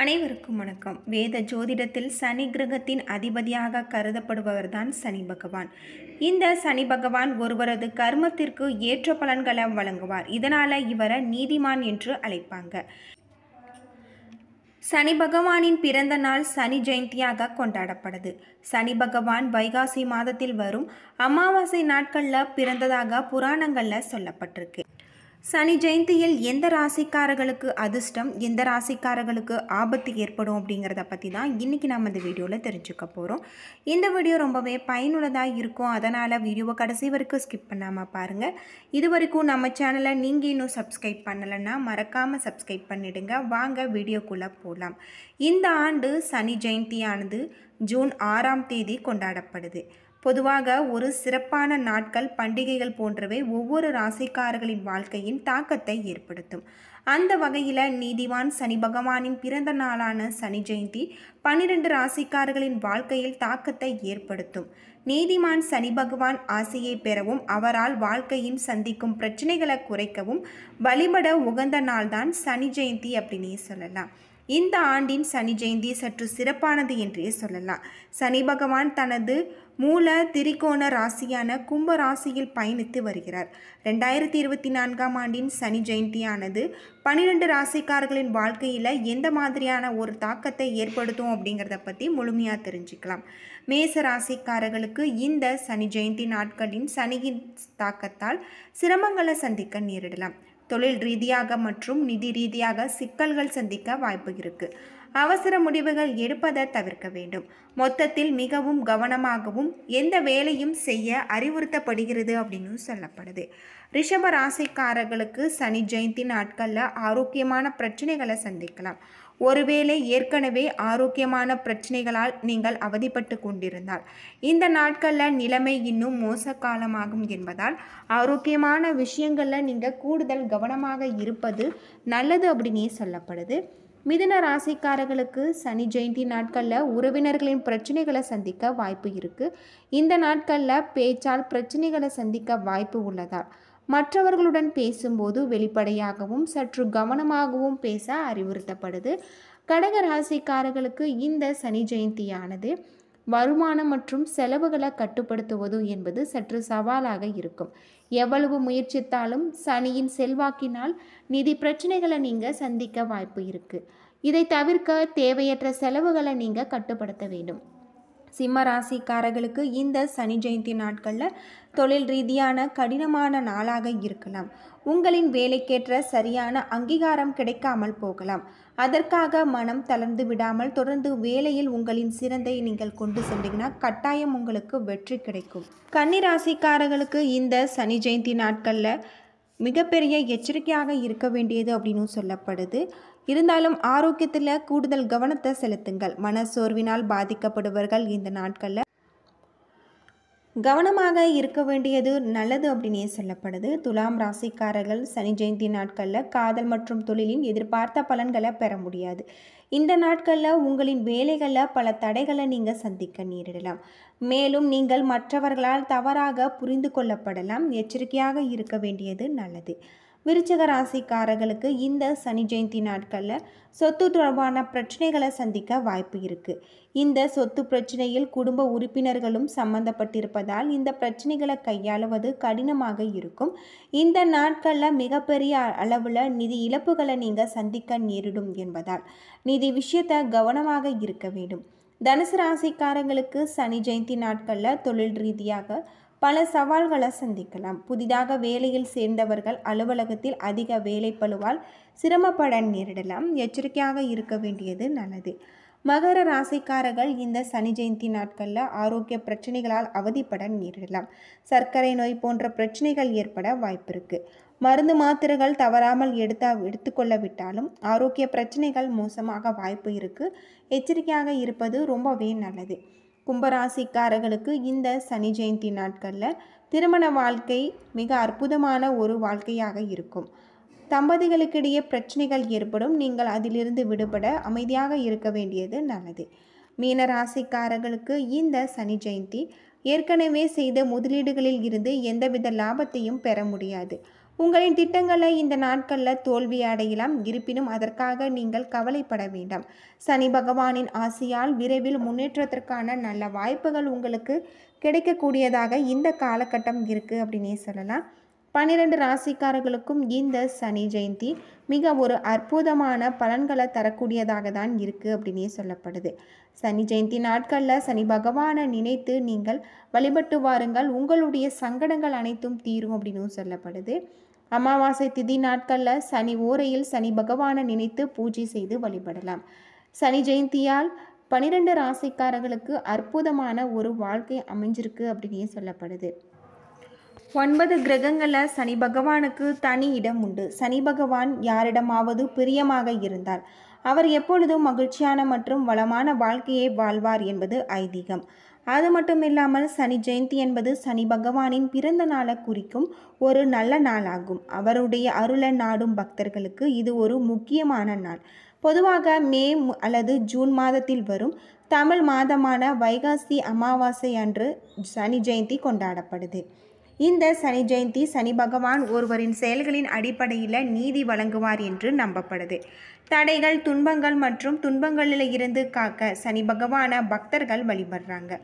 அனைவருக்கும் வணக்கம் வேத ஜோதிடத்தில் சனி கிரகத்தின் அதிபதியாக கருதப்படுபவர் தான் சனி பகவான் இந்த சனி பகவான் ஒருவரது கர்மத்திற்கு ஏற்ற பலன்களை வழங்குவார் இதனால் இவரை நீதிமான் என்று அழைப்பாங்க சனி பகவானின் பிறந்த நாள் சனி ஜெயந்தியாக கொண்டாடப்படுது சனி பகவான் வைகாசி மாதத்தில் வரும் அமாவாசை நாட்களில் பிறந்ததாக புராணங்களில் சொல்லப்பட்டிருக்கு சனி ஜெயந்தியில் எந்த ராசிக்காரர்களுக்கு அதிர்ஷ்டம் எந்த ராசிக்காரர்களுக்கு ஆபத்து ஏற்படும் அப்படிங்கிறத பற்றி தான் இன்றைக்கி நம்ம இந்த வீடியோவில் தெரிஞ்சுக்க போகிறோம் இந்த வீடியோ ரொம்பவே பயனுள்ளதாக இருக்கும் அதனால் வீடியோவை கடைசி வரைக்கும் ஸ்கிப் பண்ணாமல் பாருங்கள் இது வரைக்கும் நம்ம சேனலை நீங்கள் இன்னும் சப்ஸ்கிரைப் பண்ணலைன்னா மறக்காமல் சப்ஸ்கிரைப் பண்ணிவிடுங்க வாங்க வீடியோக்குள்ளே போகலாம் இந்த ஆண்டு சனி ஜெயந்தியானது ஜூன் ஆறாம் தேதி கொண்டாடப்படுது பொதுவாக ஒரு சிறப்பான நாட்கள் பண்டிகைகள் போன்றவை ஒவ்வொரு ராசிக்காரர்களின் வாழ்க்கையின் தாக்கத்தை ஏற்படுத்தும் அந்த வகையில் நீதிவான் சனி பகவானின் பிறந்த நாளான சனி ஜெயந்தி பன்னிரண்டு ராசிக்காரர்களின் வாழ்க்கையில் தாக்கத்தை ஏற்படுத்தும் நீதிமான் சனி பகவான் ஆசையை பெறவும் அவரால் வாழ்க்கையின் சந்திக்கும் பிரச்சனைகளை குறைக்கவும் வழிபட உகந்த நாள்தான் சனி ஜெயந்தி அப்படின்னே சொல்லலாம் இந்த ஆண்டின் சனி ஜெயந்தி சற்று சிறப்பானது என்றே சொல்லலாம் சனி பகவான் தனது மூல திரிகோண ராசியான கும்ப ராசியில் பயணித்து வருகிறார் ரெண்டாயிரத்தி இருபத்தி நான்காம் ஆண்டின் சனி ஜெயந்தியானது பன்னிரெண்டு ராசிக்காரர்களின் வாழ்க்கையில் எந்த மாதிரியான ஒரு தாக்கத்தை ஏற்படுத்தும் அப்படிங்கிறத பற்றி முழுமையாக தெரிஞ்சுக்கலாம் மேச ராசிக்காரர்களுக்கு இந்த சனி ஜெயந்தி நாட்களின் சனியின் தாக்கத்தால் சிரமங்களை சந்திக்க நேரிடலாம் தொழில் ரீதியாக மற்றும் நிதி ரீதியாக சிக்கல்கள் சந்திக்க வாய்ப்பு இருக்குது அவசர முடிவுகள் எடுப்பதை தவிர்க்க வேண்டும் மொத்தத்தில் மிகவும் கவனமாகவும் எந்த வேலையும் செய்ய அறிவுறுத்தப்படுகிறது அப்படின்னு சொல்லப்படுது ரிஷப ராசிக்காரர்களுக்கு சனி ஜெயந்தி நாட்களில் ஆரோக்கியமான பிரச்சனைகளை சந்திக்கலாம் ஒருவேளை ஏற்கனவே ஆரோக்கியமான பிரச்சனைகளால் நீங்கள் அவதிப்பட்டு கொண்டிருந்தால் இந்த நாட்களில் நிலைமை இன்னும் மோசக்காலமாகும் என்பதால் ஆரோக்கியமான விஷயங்களில் நீங்கள் கூடுதல் கவனமாக இருப்பது நல்லது அப்படின்னே சொல்லப்படுது மிதுன ராசிக்காரர்களுக்கு சனி ஜெயந்தி நாட்களில் உறவினர்களின் பிரச்சனைகளை சந்திக்க வாய்ப்பு இருக்குது இந்த நாட்களில் பேச்சால் பிரச்சனைகளை சந்திக்க வாய்ப்பு உள்ளதால் மற்றவர்களுடன் பேசும்போது வெளிப்படையாகவும் சற்று கவனமாகவும் பேச அறிவுறுத்தப்படுது கடக ராசிக்காரர்களுக்கு இந்த சனி ஜெயந்தியானது வருமானம் மற்றும் செலவுகளை கட்டுப்படுத்துவது என்பது சற்று சவாலாக இருக்கும் எவ்வளவு முயற்சித்தாலும் சனியின் செல்வாக்கினால் நிதி பிரச்சனைகளை நீங்கள் சந்திக்க வாய்ப்பு இருக்குது இதை தவிர்க்க தேவையற்ற செலவுகளை நீங்கள் கட்டுப்படுத்த வேண்டும் சிம்ம ராசிக்காரர்களுக்கு இந்த சனி ஜெயந்தி நாட்களில் தொழில் ரீதியான கடினமான நாளாக இருக்கலாம் உங்களின் வேலைக்கேற்ற சரியான அங்கீகாரம் கிடைக்காமல் போகலாம் அதற்காக மனம் தளர்ந்து விடாமல் தொடர்ந்து வேலையில் உங்களின் சிறந்தை நீங்கள் கொண்டு சென்றீங்கன்னா கட்டாயம் உங்களுக்கு வெற்றி கிடைக்கும் கன்னிராசிக்காரர்களுக்கு இந்த சனி ஜெயந்தி நாட்களில் மிகப்பெரிய எச்சரிக்கையாக இருக்க வேண்டியது அப்படின்னு சொல்லப்படுது இருந்தாலும் ஆரோக்கியத்தில் கூடுதல் கவனத்தை செலுத்துங்கள் மன சோர்வினால் பாதிக்கப்படுவர்கள் இந்த நாட்களில் கவனமாக இருக்க வேண்டியது நல்லது அப்படின்னே சொல்லப்படுது துலாம் ராசிக்காரர்கள் சனி ஜெயந்தி நாட்களில் காதல் மற்றும் தொழிலின் எதிர்பார்த்த பலன்களை பெற முடியாது இந்த நாட்களில் உங்களின் வேலைகளில் பல தடைகளை நீங்கள் சந்திக்க நேரிடலாம் மேலும் நீங்கள் மற்றவர்களால் தவறாக புரிந்து கொள்ளப்படலாம் எச்சரிக்கையாக இருக்க வேண்டியது நல்லது விருச்சக ராசிக்காரர்களுக்கு இந்த சனி ஜெயந்தி நாட்களில் சொத்து தொடர்பான பிரச்சனைகளை சந்திக்க வாய்ப்பு இருக்குது இந்த சொத்து பிரச்சனையில் குடும்ப உறுப்பினர்களும் சம்பந்தப்பட்டிருப்பதால் இந்த பிரச்சனைகளை கையாளுவது கடினமாக இருக்கும் இந்த நாட்களில் மிகப்பெரிய அளவில் நிதி இழப்புகளை நீங்கள் சந்திக்க நேரிடும் என்பதால் நிதி விஷயத்தை கவனமாக இருக்க வேண்டும் தனுசு ராசிக்காரங்களுக்கு சனி ஜெயந்தி நாட்களில் தொழில் ரீதியாக பல சவால்களை சந்திக்கலாம் புதிதாக வேலையில் சேர்ந்தவர்கள் அலுவலகத்தில் அதிக பழுவால் சிரமப்பட நேரிடலாம் எச்சரிக்கையாக இருக்க வேண்டியது நல்லது மகர ராசிக்காரர்கள் இந்த சனி ஜெயந்தி நாட்களில் ஆரோக்கிய பிரச்சனைகளால் அவதிப்பட நேரிடலாம் சர்க்கரை நோய் போன்ற பிரச்சனைகள் ஏற்பட வாய்ப்பிருக்கு மருந்து மாத்திரைகள் தவறாமல் எடுத்தா எடுத்துக்கொள்ள விட்டாலும் ஆரோக்கிய பிரச்சனைகள் மோசமாக வாய்ப்பு இருக்குது எச்சரிக்கையாக இருப்பது ரொம்பவே நல்லது கும்பராசிக்காரர்களுக்கு இந்த சனி ஜெயந்தி நாட்களில் திருமண வாழ்க்கை மிக அற்புதமான ஒரு வாழ்க்கையாக இருக்கும் தம்பதிகளுக்கிடையே பிரச்சனைகள் ஏற்படும் நீங்கள் அதிலிருந்து விடுபட அமைதியாக இருக்க வேண்டியது நல்லது மீன ராசிக்காரர்களுக்கு இந்த சனி ஜெயந்தி ஏற்கனவே செய்த முதலீடுகளில் இருந்து எந்தவித லாபத்தையும் பெற முடியாது உங்களின் திட்டங்களை இந்த நாட்களில் தோல்வி அடையலாம் இருப்பினும் அதற்காக நீங்கள் கவலைப்பட வேண்டாம் சனி பகவானின் ஆசையால் விரைவில் முன்னேற்றத்திற்கான நல்ல வாய்ப்புகள் உங்களுக்கு கிடைக்கக்கூடியதாக இந்த காலகட்டம் இருக்குது அப்படின்னே சொல்லலாம் பன்னிரண்டு ராசிக்காரர்களுக்கும் இந்த சனி ஜெயந்தி மிக ஒரு அற்புதமான பலன்களை தரக்கூடியதாக தான் இருக்குது அப்படின்னே சொல்லப்படுது சனி ஜெயந்தி நாட்களில் சனி பகவானை நினைத்து நீங்கள் வழிபட்டு வாருங்கள் உங்களுடைய சங்கடங்கள் அனைத்தும் தீரும் அப்படின்னும் சொல்லப்படுது அமாவாசை திதி நாட்களில் சனி ஓரையில் சனி பகவானை நினைத்து பூஜை செய்து வழிபடலாம் சனி ஜெயந்தியால் பனிரெண்டு ராசிக்காரர்களுக்கு அற்புதமான ஒரு வாழ்க்கை அமைஞ்சிருக்கு அப்படின்னே சொல்லப்படுது ஒன்பது கிரகங்களில் சனி பகவானுக்கு தனி இடம் உண்டு சனி பகவான் யாரிடமாவது பிரியமாக இருந்தால் அவர் எப்பொழுதும் மகிழ்ச்சியான மற்றும் வளமான வாழ்க்கையை வாழ்வார் என்பது ஐதீகம் அது மட்டும் இல்லாமல் சனி ஜெயந்தி என்பது சனி பகவானின் பிறந்த நாளை குறிக்கும் ஒரு நல்ல நாளாகும் அவருடைய அருளை நாடும் பக்தர்களுக்கு இது ஒரு முக்கியமான நாள் பொதுவாக மே அல்லது ஜூன் மாதத்தில் வரும் தமிழ் மாதமான வைகாசி அமாவாசை அன்று சனி ஜெயந்தி கொண்டாடப்படுது இந்த சனி ஜெயந்தி சனி பகவான் ஒருவரின் செயல்களின் அடிப்படையில் நீதி வழங்குவார் என்று நம்பப்படுது தடைகள் துன்பங்கள் மற்றும் துன்பங்களில் இருந்து காக்க சனி பகவான பக்தர்கள் வழிபடுறாங்க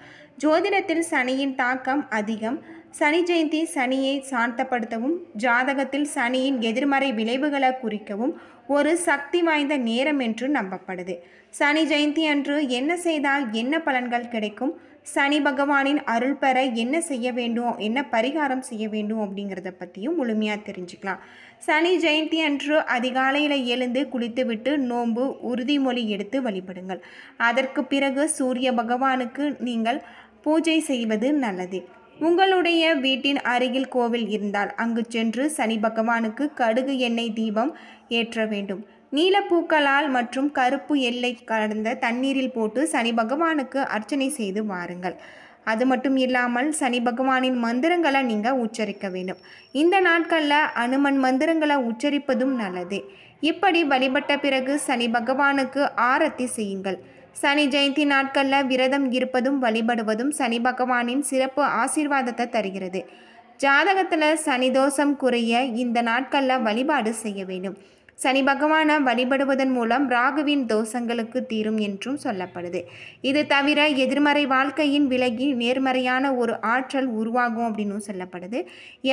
ஜோதிடத்தில் சனியின் தாக்கம் அதிகம் சனி ஜெயந்தி சனியை சாந்தப்படுத்தவும் ஜாதகத்தில் சனியின் எதிர்மறை விளைவுகளை குறிக்கவும் ஒரு சக்தி வாய்ந்த நேரம் என்று நம்பப்படுது சனி ஜெயந்தி அன்று என்ன செய்தால் என்ன பலன்கள் கிடைக்கும் சனி பகவானின் அருள் பெற என்ன செய்ய வேண்டும் என்ன பரிகாரம் செய்ய வேண்டும் அப்படிங்கிறத பற்றியும் முழுமையாக தெரிஞ்சுக்கலாம் சனி ஜெயந்தி அன்று அதிகாலையில் எழுந்து குளித்துவிட்டு நோன்பு உறுதிமொழி எடுத்து வழிபடுங்கள் அதற்கு பிறகு சூரிய பகவானுக்கு நீங்கள் பூஜை செய்வது நல்லது உங்களுடைய வீட்டின் அருகில் கோவில் இருந்தால் அங்கு சென்று சனி பகவானுக்கு கடுகு எண்ணெய் தீபம் ஏற்ற வேண்டும் நீலப்பூக்களால் மற்றும் கருப்பு எல்லை கலந்த தண்ணீரில் போட்டு சனி பகவானுக்கு அர்ச்சனை செய்து வாருங்கள் அது மட்டும் இல்லாமல் சனி பகவானின் மந்திரங்களை நீங்கள் உச்சரிக்க வேண்டும் இந்த நாட்களில் அனுமன் மந்திரங்களை உச்சரிப்பதும் நல்லது இப்படி வழிபட்ட பிறகு சனி பகவானுக்கு ஆரத்தி செய்யுங்கள் சனி ஜெயந்தி நாட்களில் விரதம் இருப்பதும் வழிபடுவதும் சனி பகவானின் சிறப்பு ஆசீர்வாதத்தை தருகிறது ஜாதகத்தில் சனி தோஷம் குறைய இந்த நாட்களில் வழிபாடு செய்ய வேண்டும் சனி பகவானை வழிபடுவதன் மூலம் ராகுவின் தோஷங்களுக்கு தீரும் என்றும் சொல்லப்படுது இது தவிர எதிர்மறை வாழ்க்கையின் விலகி நேர்மறையான ஒரு ஆற்றல் உருவாகும் அப்படின்னு சொல்லப்படுது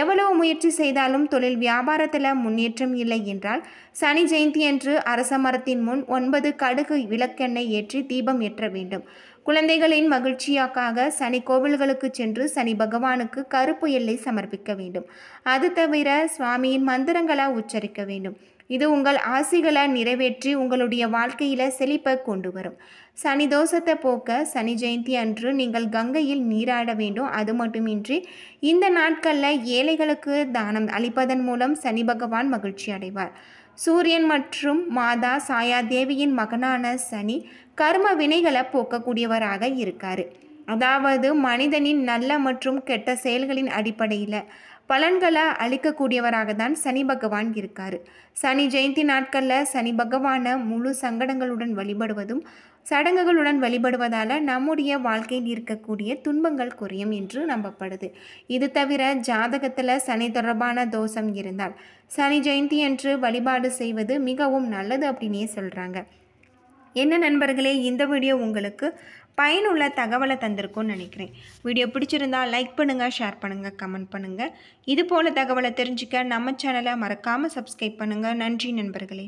எவ்வளவு முயற்சி செய்தாலும் தொழில் வியாபாரத்தில் முன்னேற்றம் இல்லை என்றால் சனி ஜெயந்தி அன்று அரச மரத்தின் முன் ஒன்பது கடுகு விளக்கெண்ணெய் ஏற்றி தீபம் ஏற்ற வேண்டும் குழந்தைகளின் மகிழ்ச்சியாக்காக சனி கோவில்களுக்கு சென்று சனி பகவானுக்கு கருப்பு எல்லை சமர்ப்பிக்க வேண்டும் அது தவிர சுவாமியின் மந்திரங்களை உச்சரிக்க வேண்டும் இது உங்கள் ஆசைகளை நிறைவேற்றி உங்களுடைய வாழ்க்கையில் செழிப்பை கொண்டு வரும் சனி தோஷத்தை போக்க சனி ஜெயந்தி அன்று நீங்கள் கங்கையில் நீராட வேண்டும் அது மட்டுமின்றி இந்த நாட்களில் ஏழைகளுக்கு தானம் அளிப்பதன் மூலம் சனி பகவான் மகிழ்ச்சி அடைவார் சூரியன் மற்றும் மாதா சாயா தேவியின் மகனான சனி கர்ம வினைகளை போக்கக்கூடியவராக இருக்கார் அதாவது மனிதனின் நல்ல மற்றும் கெட்ட செயல்களின் அடிப்படையில் பலன்களை அளிக்கக்கூடியவராக தான் சனி பகவான் இருக்கார் சனி ஜெயந்தி நாட்களில் சனி பகவானை முழு சங்கடங்களுடன் வழிபடுவதும் சடங்குகளுடன் வழிபடுவதால் நம்முடைய வாழ்க்கையில் இருக்கக்கூடிய துன்பங்கள் குறையும் என்று நம்பப்படுது இது தவிர ஜாதகத்தில் சனி தொடர்பான தோஷம் இருந்தால் சனி ஜெயந்தி என்று வழிபாடு செய்வது மிகவும் நல்லது அப்படின்னே சொல்கிறாங்க என்ன நண்பர்களே இந்த வீடியோ உங்களுக்கு பயனுள்ள தகவலை தந்திருக்கும்னு நினைக்கிறேன் வீடியோ பிடிச்சிருந்தால் லைக் பண்ணுங்கள் ஷேர் பண்ணுங்கள் கமெண்ட் பண்ணுங்கள் இது போல் தகவலை தெரிஞ்சுக்க நம்ம சேனலை மறக்காமல் சப்ஸ்கிரைப் பண்ணுங்கள் நன்றி நண்பர்களே